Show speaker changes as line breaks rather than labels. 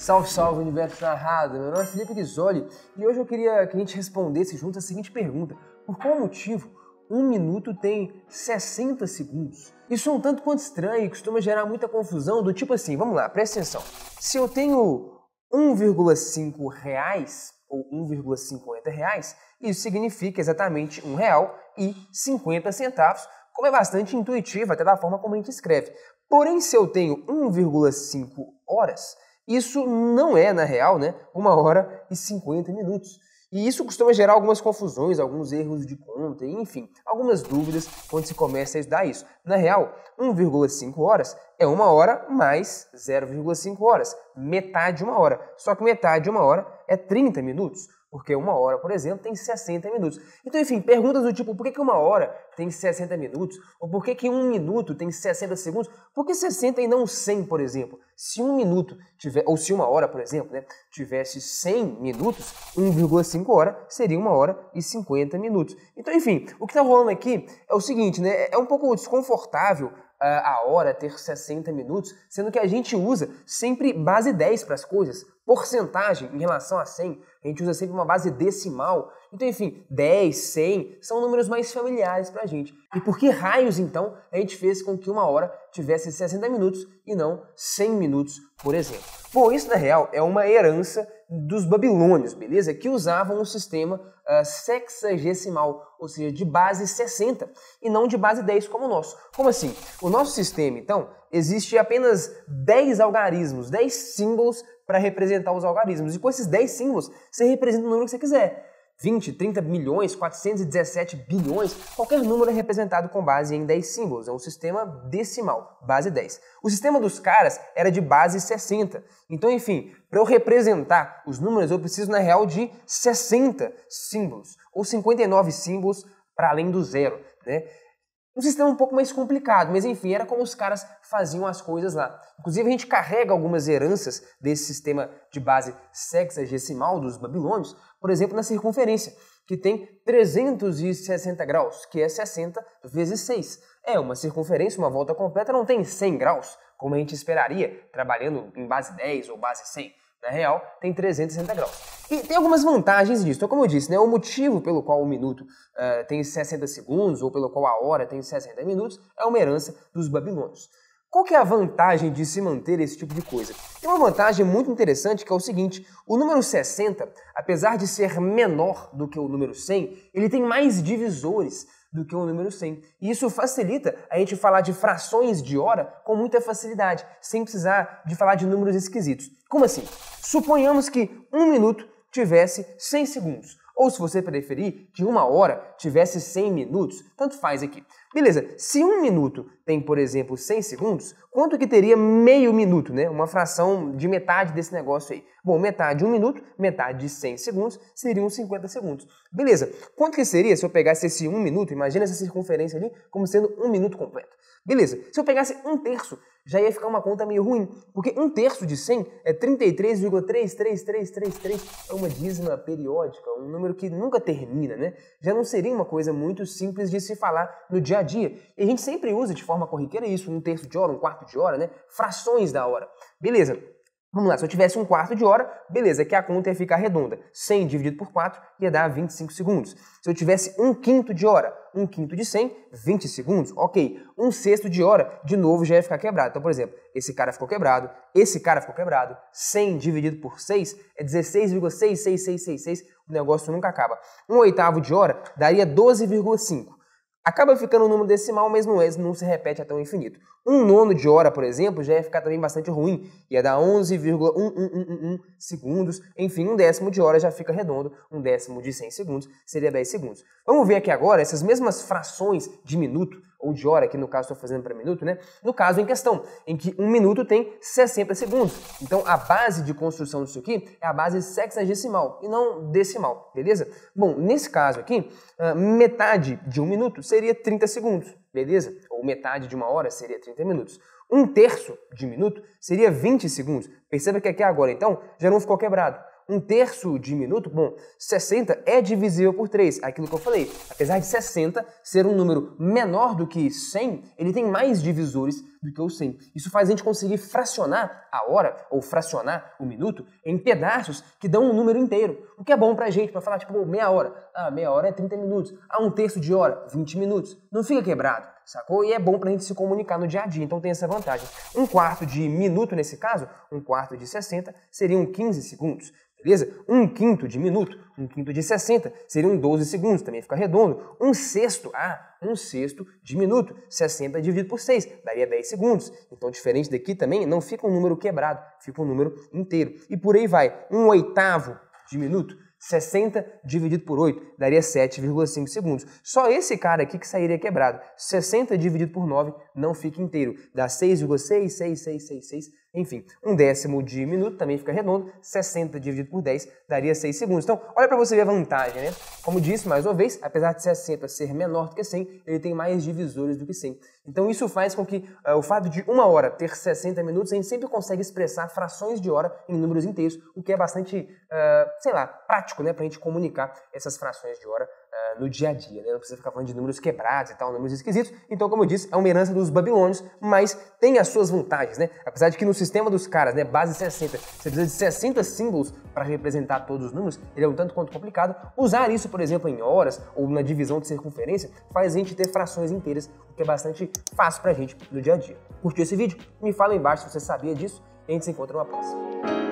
Salve, salve, Universo Narrado! Meu nome é Felipe Ghisoli e hoje eu queria que a gente respondesse junto a seguinte pergunta: Por qual motivo um minuto tem 60 segundos? Isso é um tanto quanto estranho e costuma gerar muita confusão, do tipo assim, vamos lá, presta atenção. Se eu tenho 1,5 reais ou 1,50 reais, isso significa exatamente R$ centavos, como é bastante intuitivo até da forma como a gente escreve. Porém, se eu tenho 1,5 horas, isso não é, na real, né, uma hora e 50 minutos. E isso costuma gerar algumas confusões, alguns erros de conta, enfim, algumas dúvidas quando se começa a estudar isso. Na real, 1,5 horas é uma hora mais 0,5 horas, metade de uma hora. Só que metade de uma hora é 30 minutos. Porque uma hora, por exemplo, tem 60 minutos. Então, enfim, perguntas do tipo, por que, uma hora tem 60 minutos? Ou por que, que um minuto tem 60 segundos? Por que 60 e não 100, por exemplo? Se um minuto tiver, ou se uma hora, por exemplo, né, tivesse 100 minutos, 1,5 hora seria uma hora e 50 minutos. Então, enfim, o que está rolando aqui é o seguinte, né, é um pouco desconfortável ah, a hora, ter 60 minutos, sendo que a gente usa sempre base 10 para as coisas, porcentagem em relação a 100, a gente usa sempre uma base decimal. Então, enfim, 10, 100 são números mais familiares para a gente. E por que raios, então, a gente fez com que uma hora tivesse 60 minutos e não 100 minutos, por exemplo? Bom, isso, na real, é uma herança dos babilônios, beleza? Que usavam um sistema uh, sexagesimal, ou seja, de base 60 e não de base 10 como o nosso. Como assim? O nosso sistema, então, existe apenas 10 algarismos, 10 símbolos para representar os algarismos. E com esses 10 símbolos, você representa o número que você quiser. 20, 30 milhões, 417 bilhões, qualquer número é representado com base em 10 símbolos, é um sistema decimal, base 10. O sistema dos caras era de base 60. Então, enfim, para eu representar os números, eu preciso na real de 60 símbolos, ou 59 símbolos para além do zero, né? Um sistema um pouco mais complicado, mas enfim, era como os caras faziam as coisas lá. Inclusive, a gente carrega algumas heranças desse sistema de base sexagesimal dos babilônios, por exemplo, na circunferência, que tem 360 graus, que é 60 vezes 6. É uma circunferência, uma volta completa, não tem 100 graus, como a gente esperaria trabalhando em base 10 ou base 100. Na real, tem 360 graus. E tem algumas vantagens disso. Então, como eu disse, né, o motivo pelo qual o minuto uh, tem 60 segundos ou pelo qual a hora tem 60 minutos é uma herança dos babilônios. Qual que é a vantagem de se manter esse tipo de coisa? Tem uma vantagem muito interessante que é o seguinte: o número 60, apesar de ser menor do que o número 100, ele tem mais divisores do que o número 100. E isso facilita a gente falar de frações de hora com muita facilidade, sem precisar de falar de números esquisitos. Como assim? Suponhamos que um minuto tivesse 100 segundos. Ou se você preferir, que uma hora tivesse 100 minutos, tanto faz aqui. Beleza, se um minuto tem, por exemplo, 100 segundos, quanto que teria meio minuto, né? Uma fração de metade desse negócio aí. Bom, metade de um minuto, metade de 100 segundos, seriam 50 segundos. Beleza, quanto que seria se eu pegasse esse um minuto, imagina essa circunferência ali, como sendo um minuto completo. Beleza, se eu pegasse um terço, já ia ficar uma conta meio ruim, porque um terço de 100 é 33,33333, é uma dízima periódica, um número número que nunca termina, né? Já não seria uma coisa muito simples de se falar no dia a dia. E a gente sempre usa de forma corriqueira isso, um terço de hora, um quarto de hora, né? Frações da hora. Beleza. Vamos lá, se eu tivesse um quarto de hora, beleza, que a conta ia ficar redonda. 100 dividido por 4 ia dar 25 segundos. Se eu tivesse um quinto de hora, um quinto de 100, 20 segundos, ok. Um sexto de hora, de novo, já ia ficar quebrado. Então, por exemplo, esse cara ficou quebrado, esse cara ficou quebrado. 100 dividido por 6 é 16,66666, o negócio nunca acaba. Um oitavo de hora daria 12,5. Acaba ficando um número decimal, mas não, é, não se repete até o infinito. Um nono de hora, por exemplo, já ia ficar também bastante ruim, ia dar 11,1111 segundos. Enfim, um décimo de hora já fica redondo, um décimo de 100 segundos seria 10 segundos. Vamos ver aqui agora essas mesmas frações de minuto ou de hora, que no caso estou fazendo para minuto, né? No caso em questão, em que um minuto tem 60 segundos. Então a base de construção disso aqui é a base sexagesimal e não decimal, beleza? Bom, nesse caso aqui, ah, metade de um minuto seria 30 segundos beleza? Ou metade de uma hora seria 30 minutos. Um terço de minuto seria 20 segundos. Perceba que aqui agora, então, já não ficou quebrado. Um terço de minuto, bom, 60 é divisível por 3, aquilo que eu falei. Apesar de 60 ser um número menor do que 100, ele tem mais divisores do que o 100. Isso faz a gente conseguir fracionar a hora ou fracionar o minuto em pedaços que dão um número inteiro. O que é bom pra gente, pra falar, tipo, meia hora. Ah, meia hora é 30 minutos. Ah, um terço de hora, 20 minutos. Não fica quebrado, sacou? E é bom pra gente se comunicar no dia a dia, então tem essa vantagem. Um quarto de minuto, nesse caso, um quarto de 60, seriam 15 segundos. Beleza? Um quinto de minuto, um quinto de 60, seriam 12 segundos, também fica redondo. Um sexto, ah, um sexto de minuto. 60 é dividido por 6, daria 10 segundos. Então, diferente daqui também, não fica um número quebrado, fica um número inteiro. E por aí vai, um oitavo de minuto. 60 dividido por 8 daria 7,5 segundos. Só esse cara aqui que sairia quebrado. 60 dividido por 9 não fica inteiro. Dá 6,66666 enfim, um décimo de minuto também fica redondo, 60 dividido por 10 daria 6 segundos. Então, olha para você ver a vantagem, né? Como disse mais uma vez, apesar de 60 ser menor do que 100, ele tem mais divisores do que 100. Então isso faz com que uh, o fato de uma hora ter 60 minutos, a gente sempre consegue expressar frações de hora em números inteiros, o que é bastante, uh, sei lá, prático né, para a gente comunicar essas frações de hora uh, no dia a dia. Né? Não precisa ficar falando de números quebrados e tal, números esquisitos. Então, como eu disse, é uma herança dos babilônios, mas tem as suas vantagens. Né? Apesar de que no sistema dos caras, né, base 60, você precisa de 60 símbolos para representar todos os números, ele é um tanto quanto complicado. Usar isso, por exemplo, em horas ou na divisão de circunferência faz a gente ter frações inteiras, que é bastante fácil para a gente no dia a dia. Curtiu esse vídeo? Me fala aí embaixo se você sabia disso. A gente se encontra na próxima.